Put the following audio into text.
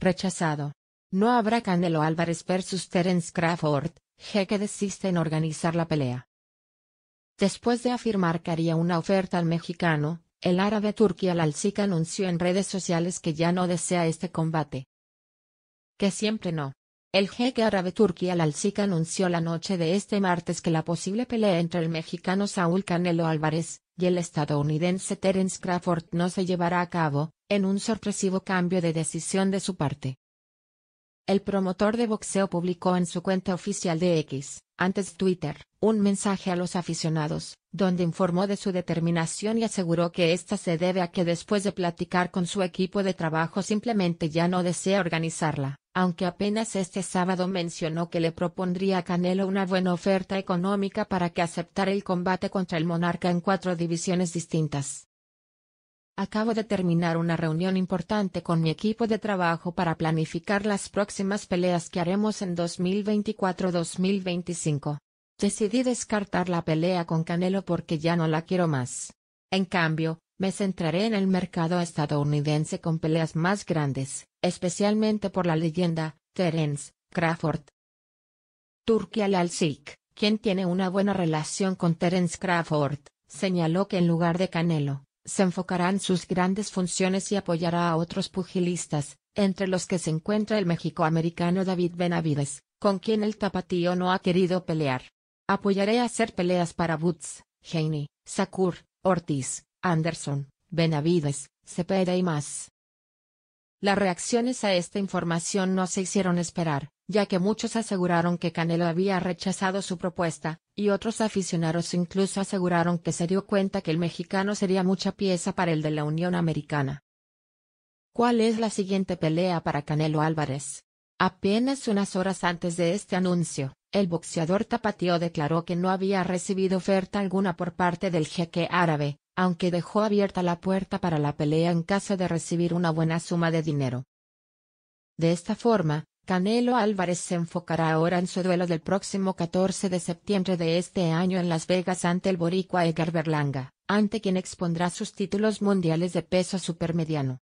Rechazado. No habrá candelo Álvarez versus Terence Crawford, que desiste en organizar la pelea. Después de afirmar que haría una oferta al mexicano, el árabe Turquía Lalzik anunció en redes sociales que ya no desea este combate. Que siempre no. El jeque árabe turquía al anunció la noche de este martes que la posible pelea entre el mexicano Saúl Canelo Álvarez y el estadounidense Terence Crawford no se llevará a cabo, en un sorpresivo cambio de decisión de su parte. El promotor de boxeo publicó en su cuenta oficial de X, antes Twitter, un mensaje a los aficionados, donde informó de su determinación y aseguró que esta se debe a que después de platicar con su equipo de trabajo simplemente ya no desea organizarla aunque apenas este sábado mencionó que le propondría a Canelo una buena oferta económica para que aceptara el combate contra el monarca en cuatro divisiones distintas. Acabo de terminar una reunión importante con mi equipo de trabajo para planificar las próximas peleas que haremos en 2024-2025. Decidí descartar la pelea con Canelo porque ya no la quiero más. En cambio, me centraré en el mercado estadounidense con peleas más grandes, especialmente por la leyenda, Terence Crawford. Turkey al quien tiene una buena relación con Terence Crawford, señaló que en lugar de Canelo, se enfocarán sus grandes funciones y apoyará a otros pugilistas, entre los que se encuentra el méxico-americano David Benavides, con quien el tapatío no ha querido pelear. Apoyaré a hacer peleas para Boots, Heine, Sakur, Ortiz, Anderson, Benavides, Cepeda y más. Las reacciones a esta información no se hicieron esperar, ya que muchos aseguraron que Canelo había rechazado su propuesta, y otros aficionados incluso aseguraron que se dio cuenta que el mexicano sería mucha pieza para el de la Unión Americana. ¿Cuál es la siguiente pelea para Canelo Álvarez? Apenas unas horas antes de este anuncio, el boxeador tapatío declaró que no había recibido oferta alguna por parte del jeque árabe, aunque dejó abierta la puerta para la pelea en caso de recibir una buena suma de dinero. De esta forma, Canelo Álvarez se enfocará ahora en su duelo del próximo 14 de septiembre de este año en Las Vegas ante el boricua Edgar Berlanga, ante quien expondrá sus títulos mundiales de peso supermediano.